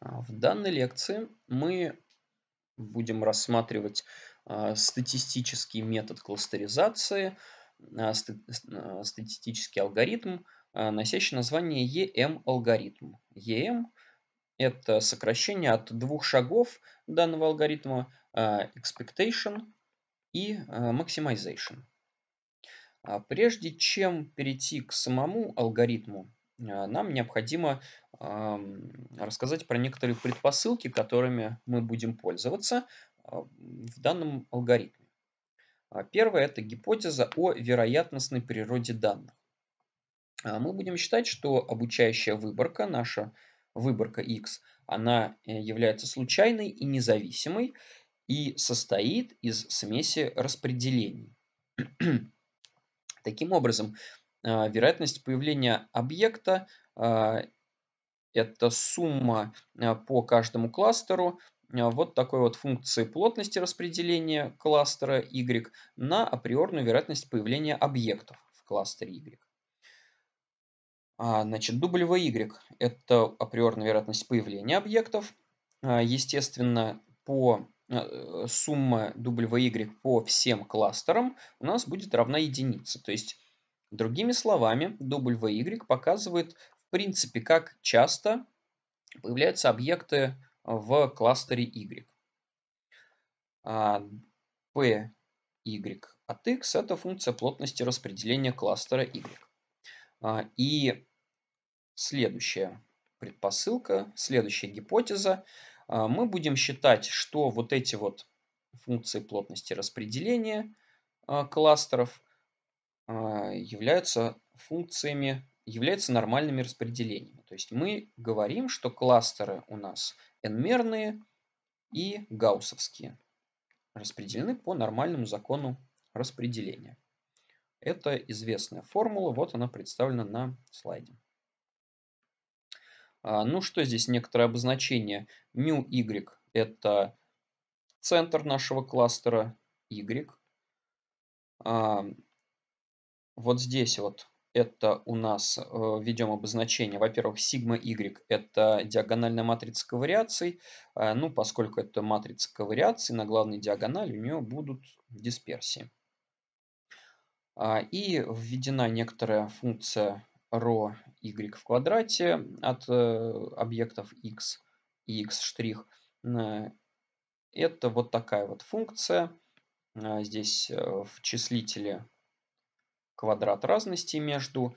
А, в данной лекции мы будем рассматривать а, статистический метод кластеризации, а, статистический алгоритм, носящий название EM-алгоритм. EM – это сокращение от двух шагов данного алгоритма expectation и maximization. Прежде чем перейти к самому алгоритму, Э, нам необходимо рассказать про некоторые предпосылки, которыми мы будем пользоваться а, в данном алгоритме. А, первое – это гипотеза о вероятностной природе данных. А, мы будем считать, что обучающая выборка, наша выборка X, она э, является случайной и независимой и состоит из смеси распределений. Таким образом, а, вероятность появления объекта а, это сумма а, по каждому кластеру вот такой вот функции плотности распределения кластера Y на априорную вероятность появления объектов в кластере Y. Значит, W – это априорная вероятность появления объектов. Естественно, по э, сумма W по всем кластерам у нас будет равна единице. То есть Другими словами, W показывает в принципе, как часто появляются объекты в кластере Y. А, p y от x – это функция плотности распределения кластера y. А, и следующая предпосылка, следующая гипотеза. А, мы будем считать, что вот эти вот функции плотности распределения кластеров а, являются функциями, являются нормальными распределениями. То есть мы говорим, что кластеры у нас n-мерные и гауссовские. Распределены по нормальному закону распределения. Это известная формула, вот она представлена на слайде. А, ну что здесь, некоторое обозначение. Mu y это центр нашего кластера y. А, вот здесь вот это у нас э, введем обозначение, во-первых, сигма y – это диагональная матрица ковариаций. А, ну, поскольку это матрица ковариаций, на главной диагонали у нее будут дисперсии. А, и введена некоторая функция ρ y в квадрате от э, объектов x и x'. штрих. Это вот такая вот функция. А, здесь э, в числителе квадрат разности между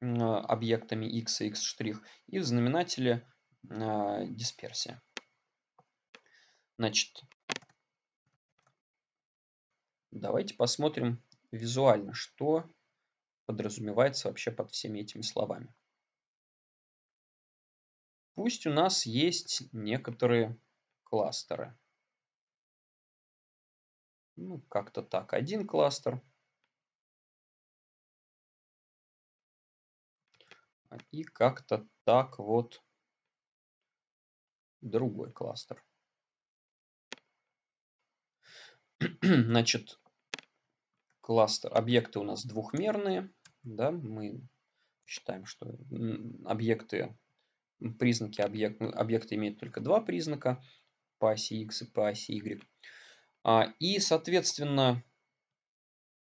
объектами x и x' и в знаменателе а, дисперсия. Значит, давайте посмотрим визуально, что подразумевается вообще под всеми этими словами. Пусть у нас есть некоторые кластеры. Ну, как-то так. Один кластер – И как-то так вот другой кластер. Значит, кластер, объекты у нас двухмерные. Да, мы считаем, что объекты, признаки объекта, объекты имеют только два признака по оси x и по оси y. А, и, соответственно,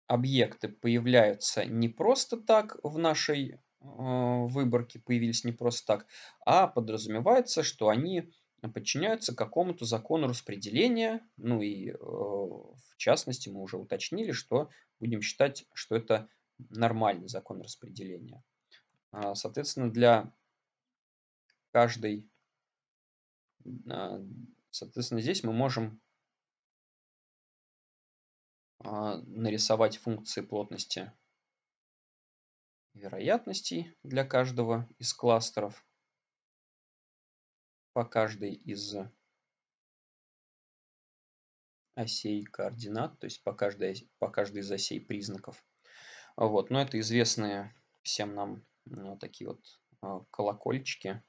объекты появляются не просто так в нашей а, выборки появились не просто так, а подразумевается, что они подчиняются какому-то закону распределения, ну и э, в частности мы уже уточнили, что будем считать, что это нормальный закон распределения. А, соответственно, для каждой, а, соответственно, здесь мы можем нарисовать функции плотности вероятностей для каждого из кластеров по каждой из осей координат, то есть по каждой, по каждой из осей признаков. Вот, но это известные всем нам ну, такие вот а, колокольчики.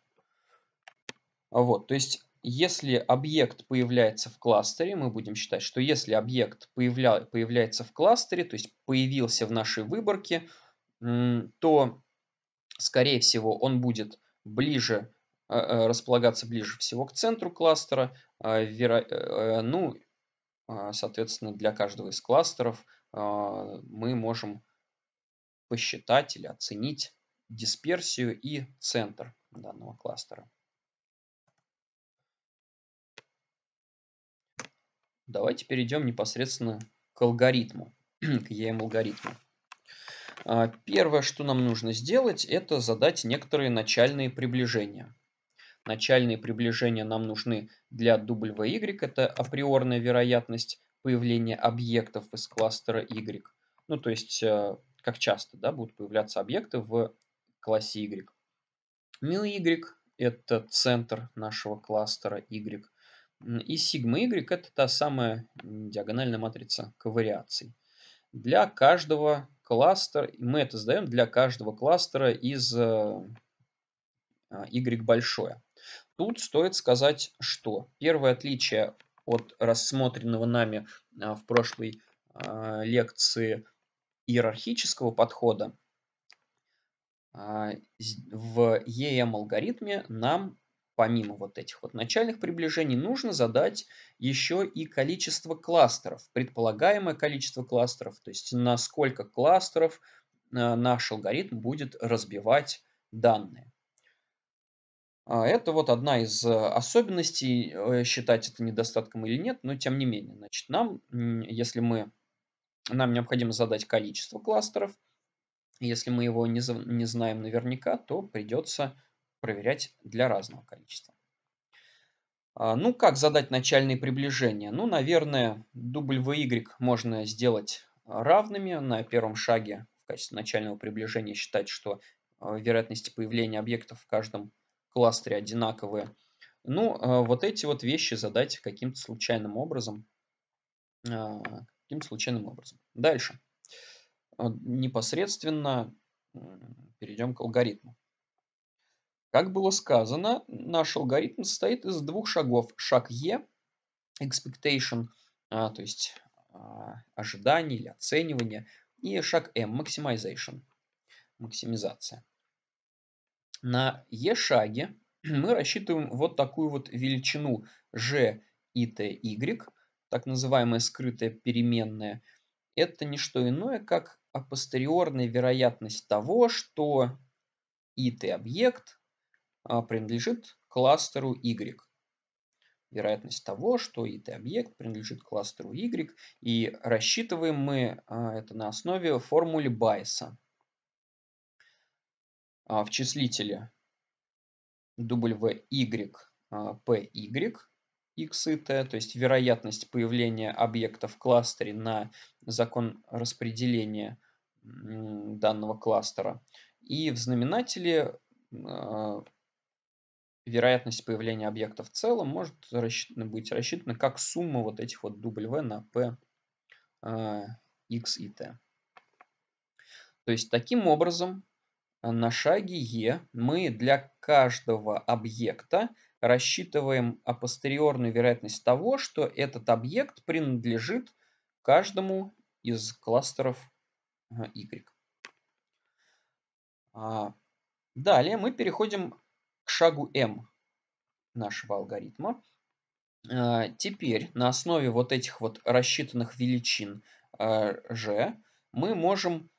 Вот, то есть если объект появляется в кластере, мы будем считать, что если объект появля... появляется в кластере, то есть появился в нашей выборке, то, скорее всего, он будет ближе, э, э, располагаться ближе всего к центру кластера. А, э, ну, а, соответственно, для каждого из кластеров а, мы можем посчитать или оценить дисперсию и центр данного кластера. Давайте перейдем непосредственно к алгоритму, к EM-алгоритму. А, первое, что нам нужно сделать, это задать некоторые начальные приближения. Начальные приближения нам нужны для W, это априорная вероятность появления объектов из кластера Y. Ну, то есть, э, как часто да, будут появляться объекты в классе Y. Mu Y – это центр нашего кластера Y. И сигма Y – это та самая диагональная матрица ковариаций. Для каждого кластер, мы это сдаем для каждого кластера из э, а, y большое. Тут стоит сказать, что первое отличие от рассмотренного нами а, в прошлой а, лекции иерархического подхода в EM-алгоритме нам помимо вот этих вот начальных приближений, нужно задать еще и количество кластеров, предполагаемое количество кластеров, то есть на сколько кластеров э, наш алгоритм будет разбивать данные. А, это вот одна из э, особенностей, э, считать это недостатком или нет, но тем не менее. Значит, нам, если мы, нам необходимо задать количество кластеров, если мы его не, не знаем наверняка, то придется проверять для разного количества. А, ну, как задать начальные приближения? Ну, наверное, W можно сделать равными. На первом шаге в качестве начального приближения считать, что а, вероятности появления объектов в каждом кластере одинаковые. Ну, а, вот эти вот вещи задать каким-то случайным образом. Каким-то случайным образом. Дальше. Непосредственно перейдем к алгоритму. Как было сказано, наш алгоритм состоит из двух шагов. Шаг E, expectation, а, то есть а, ожидание или оценивание, и шаг M, maximization, максимизация. На E-шаге мы рассчитываем вот такую вот величину G, I, T, Y, так называемая скрытая переменная. Это не что иное, как апостериорная вероятность того, что и объект а, принадлежит кластеру Y. Вероятность того, что IT-объект принадлежит кластеру Y. И рассчитываем мы а, это на основе формулы Байса. А, в числителе WY PY x и t, то есть вероятность появления объекта в кластере на закон распределения данного кластера. И в знаменателе вероятность появления объекта в целом может рассчитана, быть рассчитана как сумма вот этих вот W на P, э, X и T. То есть таким образом э, на шаге e мы для каждого объекта рассчитываем апостериорную вероятность того, что этот объект принадлежит каждому из кластеров э, Y. А, далее мы переходим шагу М нашего алгоритма. Э, теперь на основе вот этих вот рассчитанных величин G э, мы можем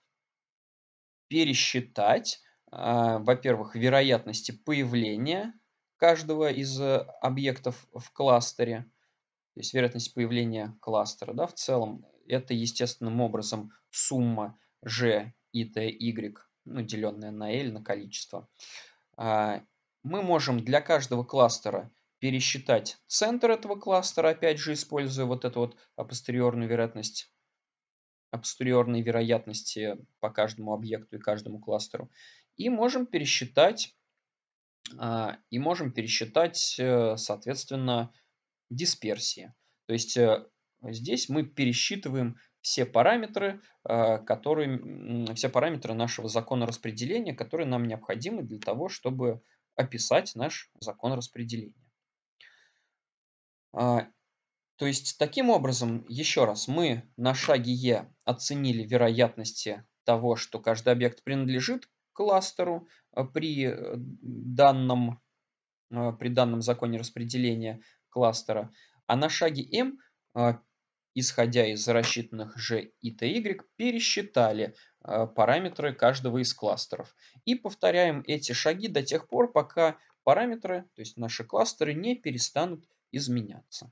пересчитать, э, во-первых, вероятности появления каждого из объектов в кластере, то есть вероятность появления кластера да, в целом. Это естественным образом сумма G и T, Y, ну, деленная на L, на количество мы можем для каждого кластера пересчитать центр этого кластера, опять же, используя вот эту вот апостериорную вероятность, апостериорные вероятности по каждому объекту и каждому кластеру. И можем пересчитать, а, и можем пересчитать, э, соответственно, дисперсии. То есть э, здесь мы пересчитываем все параметры, э, которые, все параметры нашего закона распределения, которые нам необходимы для того, чтобы описать наш закон распределения. А, то есть таким образом, еще раз, мы на шаге Е оценили вероятности того, что каждый объект принадлежит кластеру а, при э, данном, а, при данном законе распределения кластера, а на шаге М, исходя из рассчитанных G и TY, пересчитали Э, параметры каждого из кластеров. И повторяем эти шаги до тех пор, пока параметры, то есть наши кластеры, не перестанут изменяться.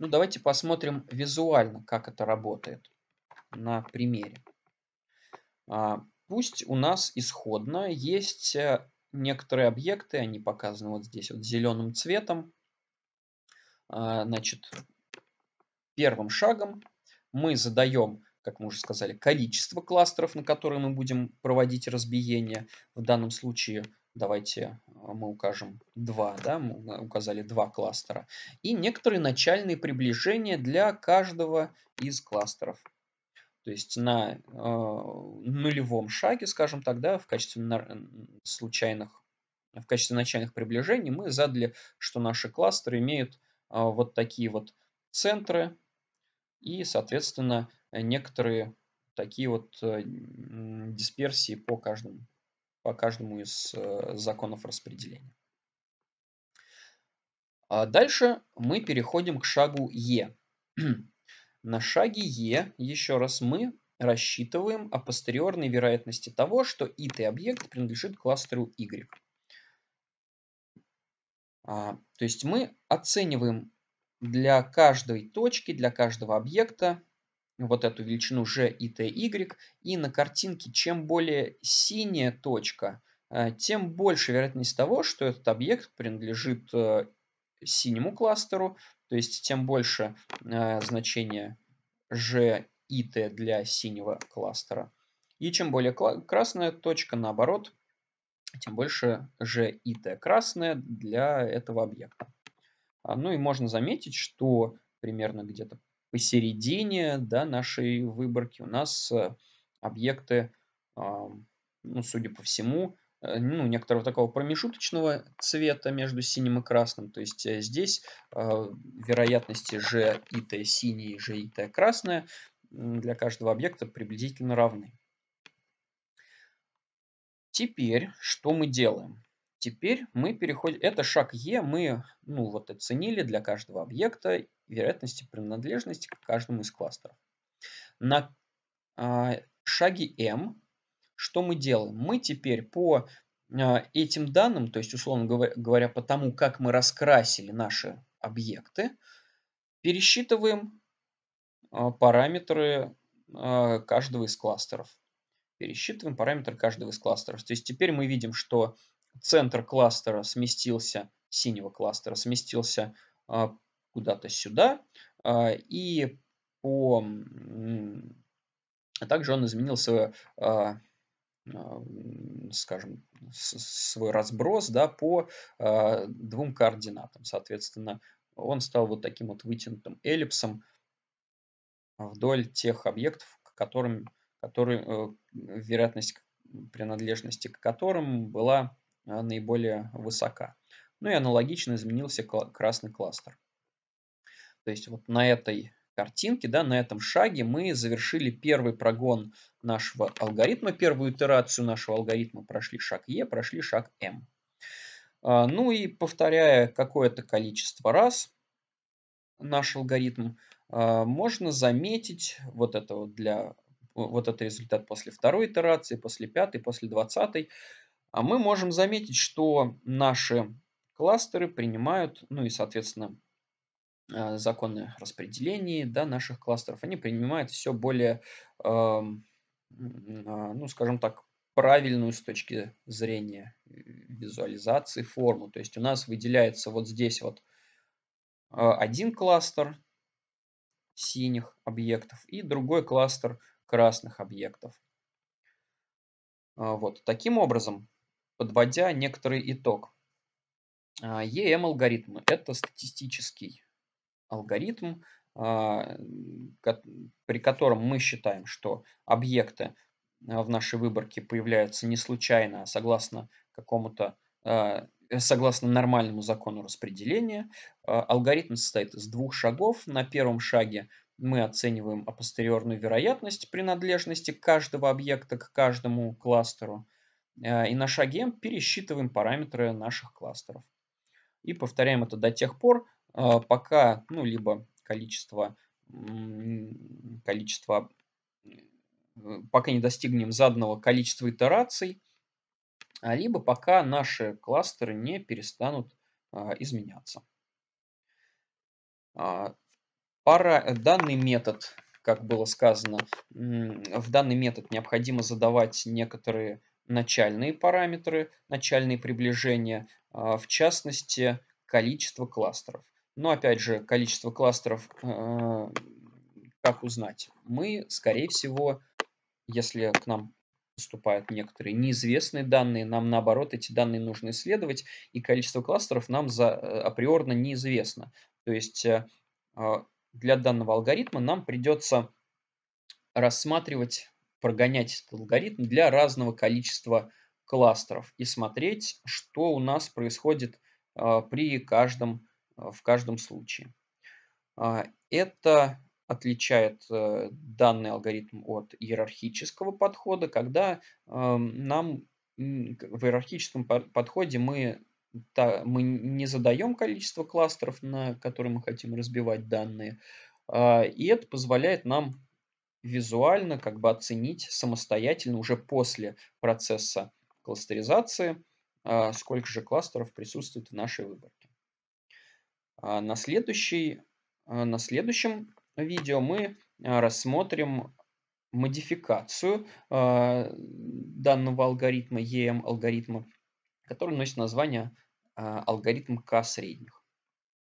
Ну, давайте посмотрим визуально, как это работает на примере. А, пусть у нас исходно есть э, некоторые объекты, они показаны вот здесь вот зеленым цветом. А, значит, первым шагом мы задаем как мы уже сказали, количество кластеров, на которые мы будем проводить разбиение. В данном случае давайте э, мы укажем 2, да, мы указали 2 кластера. И некоторые начальные приближения для каждого из кластеров. То есть на э, нулевом шаге, скажем так, да, в качестве на, случайных, в качестве начальных приближений мы задали, что наши кластеры имеют э, вот такие вот центры и, соответственно, некоторые такие вот э, дисперсии по каждому, по каждому из э, законов распределения. А дальше мы переходим к шагу Е. На шаге Е, еще раз, мы рассчитываем апостериорные вероятности того, что итый объект принадлежит кластеру Y. А, то есть мы оцениваем для каждой точки, для каждого объекта вот эту величину g и ty, и на картинке чем более синяя точка, э, тем больше вероятность того, что этот объект принадлежит э, синему кластеру, то есть тем больше э, значение g и t для синего кластера. И чем более красная точка, наоборот, тем больше g и t красная для этого объекта. А, ну и можно заметить, что примерно где-то посередине да, нашей выборки у нас э, объекты, ну, судя по всему, э, ну, некоторого такого промежуточного цвета между синим и красным. То есть э, здесь вероятности G и T синие, G и T красное для каждого объекта приблизительно равны. Теперь что мы делаем? Теперь мы переходим... Это шаг Е мы ну, вот оценили для каждого объекта вероятности принадлежности к каждому из кластеров. На э, шаге М что мы делаем? Мы теперь по э, этим данным, то есть, условно говоря, по тому, как мы раскрасили наши объекты, пересчитываем э, параметры э, каждого из кластеров. Пересчитываем параметры каждого из кластеров. То есть теперь мы видим, что центр кластера сместился, синего кластера сместился а, куда-то сюда. А, и по... А также он изменил свое скажем, свой разброс да, по двум координатам. Соответственно, он стал вот таким вот вытянутым эллипсом вдоль тех объектов, к которым, которые, э, вероятность принадлежности к которым была а, наиболее высока. Ну и аналогично изменился красный кластер. То есть вот на этой картинке, да, на этом шаге мы завершили первый прогон нашего алгоритма, первую итерацию нашего алгоритма. Прошли шаг Е, прошли шаг М. А, ну и повторяя какое-то количество раз наш алгоритм, а, можно заметить вот это вот для вот этот результат после второй итерации, после пятой, после двадцатой, а мы можем заметить, что наши кластеры принимают, ну и, соответственно, э, законы распределения да, наших кластеров, они принимают все более, эм, а, ну, скажем так, правильную с точки зрения э, визуализации форму. То есть у нас выделяется вот здесь вот э, один кластер синих объектов и другой кластер красных объектов. Вот таким образом подводя некоторый итог. А, EM-алгоритм – это статистический алгоритм, а, при котором мы считаем, что объекты а, в нашей выборке появляются не случайно, а согласно какому-то согласно нормальному закону распределения. Алгоритм состоит из двух шагов. На первом шаге мы оцениваем апостериорную вероятность принадлежности каждого объекта к каждому кластеру – Э, и на шаге пересчитываем параметры наших кластеров. И повторяем это до тех пор, э, пока, ну, либо количество, количество, э, пока не достигнем заданного количества итераций, а либо пока наши кластеры не перестанут изменяться. А, пара, данный метод, как было сказано, в данный метод необходимо задавать некоторые начальные параметры, начальные приближения, а, в частности, количество кластеров. Но опять же, количество кластеров, э, как узнать? Мы, скорее всего, если к нам поступают некоторые неизвестные данные, нам наоборот эти данные нужно исследовать, и количество кластеров нам за, э, априорно неизвестно. То есть э, а, для данного алгоритма нам придется рассматривать прогонять этот алгоритм для разного количества кластеров и смотреть, что у нас происходит а, при каждом, а, в каждом случае. А, это отличает э, данный алгоритм от иерархического подхода, когда нам в иерархическом подходе мы, мы не задаем количество кластеров, на которые мы хотим разбивать данные, и это позволяет нам визуально как бы оценить самостоятельно уже после процесса кластеризации, а, сколько же кластеров присутствует в нашей выборке. А, на, следующий, а, на следующем видео мы рассмотрим модификацию данного алгоритма, EM алгоритма, который носит название алгоритм К средних.